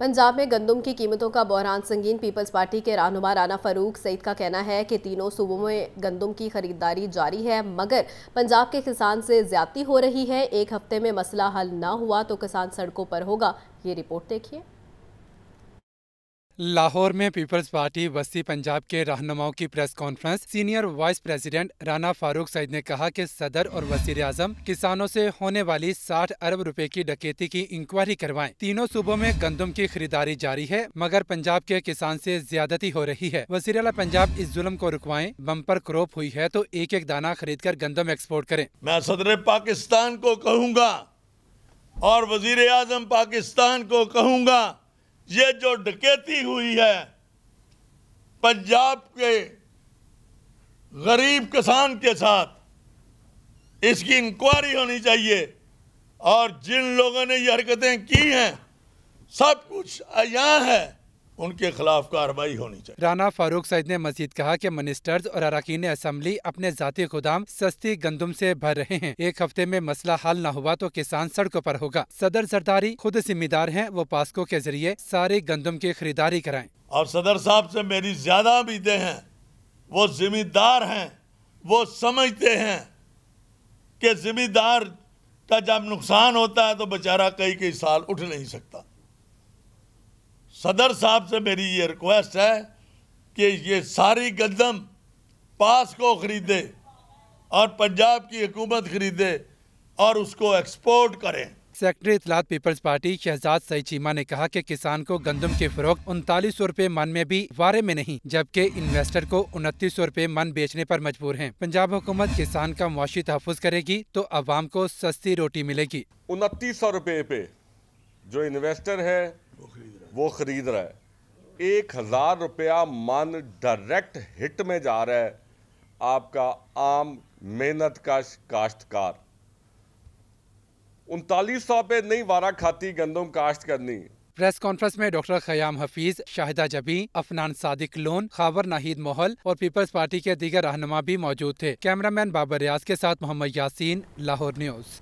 पंजाब में गंदम की कीमतों का बहरान संगीन पीपल्स पार्टी के रहनुमा राना फरूक सईद का कहना है कि तीनों सूबों में गंदम की खरीदारी जारी है मगर पंजाब के किसान से ज्यादती हो रही है एक हफ्ते में मसला हल ना हुआ तो किसान सड़कों पर होगा ये रिपोर्ट देखिए लाहौर में पीपल्स पार्टी बस्ती पंजाब के रहनुमाओं की press conference senior vice president Rana Farooq Saeed ने कहा कि सदर और वजीर आजम किसानों से होने वाली 60 अरब रुपए की डकैती की इंक्वायरी करवाएं। तीनों सूबों में गंदम की खरीदारी जारी है मगर पंजाब के किसान से ज्यादती हो रही है वजीर अला पंजाब इस जुल्म को रुकवाए बम्पर क्रोप हुई है तो एक एक दाना खरीद कर गंदम एक्सपोर्ट करें मैं सदर पाकिस्तान को कहूँगा और वजीर आजम पाकिस्तान को कहूँगा ये जो डकैती हुई है पंजाब के गरीब किसान के साथ इसकी इंक्वायरी होनी चाहिए और जिन लोगों ने ये हरकतें की हैं सब कुछ यहाँ है उनके खिलाफ कार्रवाई होनी चाहिए राना फारूक सईद ने मजीद कहा कि मिनिस्टर्स और अरकान असम्बली अपने जाती गोदाम सस्ती गंदम से भर रहे हैं एक हफ्ते में मसला हल न हुआ तो किसान सड़कों पर होगा सदर सरदारी खुद जिम्मेदार हैं वो पास्को के जरिए सारी गंदम की खरीदारी कराएं और सदर साहब से मेरी ज्यादा उम्मीदें हैं वो जिम्मेदार हैं वो समझते हैं कि जिम्मेदार का जब नुकसान होता है तो बेचारा कई कई साल उठ नहीं सकता सदर साहब से मेरी ये रिक्वेस्ट है कि ये सारी गंदम पास को ख़रीदे और पंजाब की हुकूमत ख़रीदे और उसको एक्सपोर्ट करें सेक्रेटरी इतलात पीपल्स पार्टी शहजाद सई चीमा ने कहा कि किसान को गंदम की फरोख उनतालीस सौ रूपए मन में भी वारे में नहीं जबकि इन्वेस्टर को उनतीस सौ रूपए मन बेचने पर मजबूर हैं। पंजाब हुकूमत किसान का मुआशी तहफ़ करेगी तो आवाम को सस्ती रोटी मिलेगी उनतीस सौ रूपए पे जो इन्वेस्टर है वो ख़रीद रहा है एक हज़ार रुपया मन डायरेक्ट हिट में जा रहा है आपका आम मेहनत का काश्तकार उनतालीस सौ पे नहीं वारा खाती गंदम काश्त करनी प्रेस कॉन्फ्रेंस में डॉक्टर खयाम हफीज शाहिदा जबी अफनान सादिक लोन खाबर नाहिद मोहल और पीपल्स पार्टी के दीगर रहनुमा भी मौजूद थे कैमरामैन बाबर रियाज के साथ मोहम्मद यासीन लाहौर न्यूज़